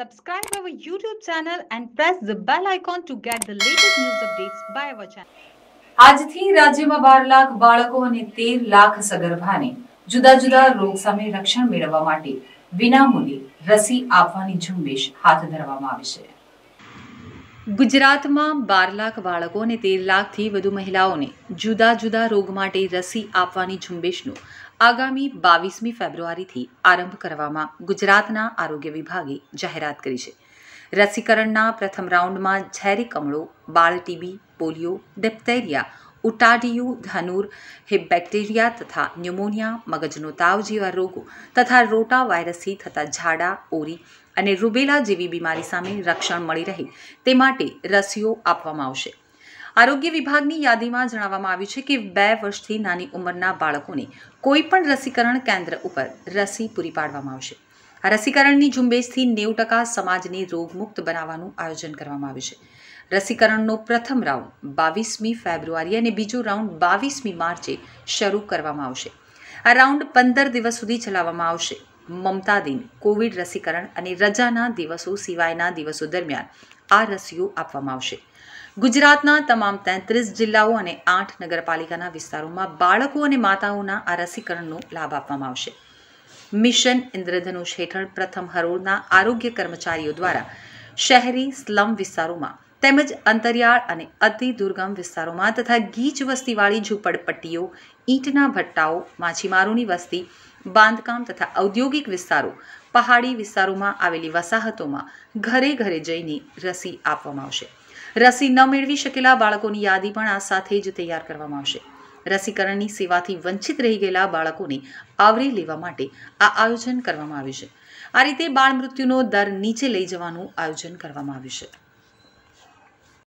Subscribe our YouTube channel and press the bell icon to get the latest news updates by our channel. આજથી રાજ્યમાં બાર લાખ બાળકો અને તેર લાખ સગર્ભાને જુદા જુદા રોગ સામે રક્ષણ મેળવવા માટે વિનામૂલ્યે રસી આપવાની ઝુંબેશ હાથ ધરવામાં આવી છે ગુજરાતમાં બાર લાખ બાળકો અને તેર લાખથી વધુ મહિલાઓને જુદા જુદા રોગ માટે રસી આપવાની ઝુંબેશનું આગામી બાવીસમી ફેબ્રુઆરીથી આરંભ કરવામાં ગુજરાતના આરોગ્ય વિભાગે જાહેરાત કરી છે રસીકરણના પ્રથમ રાઉન્ડમાં ઝેરી કમળો બાળ ટીબી પોલિયો ડેપ્ટેરિયા ઉટાડિયું ધનુર હિપબેક્ટેરિયા તથા ન્યુમોનિયા મગજનો તાવ જેવા રોગો તથા રોટા વાયરસથી થતા ઝાડા ઓરી અને રૂબેલા જેવી બીમારી સામે રક્ષણ મળી રહે તે માટે રસીઓ આપવામાં આવશે આરોગ્ય વિભાગની યાદીમાં જણાવવામાં આવ્યું છે કે બે વર્ષથી નાની ઉંમરના બાળકોને કોઈપણ રસીકરણ કેન્દ્ર ઉપર રસી પૂરી પાડવામાં આવશે આ રસીકરણની ઝુંબેશથી નેવું ટકા સમાજને રોગમુક્ત બનાવવાનું આયોજન કરવામાં આવ્યું છે રસીકરણનો પ્રથમ રાઉન્ડ બાવીસમી ફેબ્રુઆરી અને બીજો રાઉન્ડ બાવીસમી માર્ચે શરૂ કરવામાં આવશે આ રાઉન્ડ પંદર દિવસ સુધી ચલાવવામાં આવશે મમતા દિન કોવિડ રસીકરણ અને રજાના દિવસો સિવાયના દિવસો દરમિયાન આ રસીઓ આપવામાં આવશે ગુજરાતના તમામ તેત્રીસ જિલ્લાઓ અને આઠ નગરપાલિકાના વિસ્તારોમાં બાળકો અને માતાઓના આ રસીકરણનો લાભ આપવામાં આવશે મિશન ઇન્દ્રધનુષ હેઠળ પ્રથમ હરોળના આરોગ્ય કર્મચારીઓ દ્વારા શહેરી સ્લમ વિસ્તારોમાં તેમજ અંતરિયાળ અને અતિ દુર્ગમ વિસ્તારોમાં તથા ગીચ વસ્તીવાળી ઝૂંપડપટ્ટીઓ ઈંટના ભટ્ટાઓ માછીમારોની વસ્તી બાંધકામ તથા ઔદ્યોગિક વિસ્તારો પહાડી વિસ્તારોમાં આવેલી વસાહતોમાં ઘરે ઘરે જઈને રસી આપવામાં આવશે રસી ન મેળવી શકેલા બાળકોની યાદી પણ આ સાથે જ તૈયાર કરવામાં આવશે રસીકરણની સેવાથી વંચિત રહી ગયેલા બાળકોને આવરી લેવા માટે આ આયોજન કરવામાં આવ્યું છે આ રીતે બાળ મૃત્યુનો દર નીચે લઈ જવાનું આયોજન કરવામાં આવ્યું છે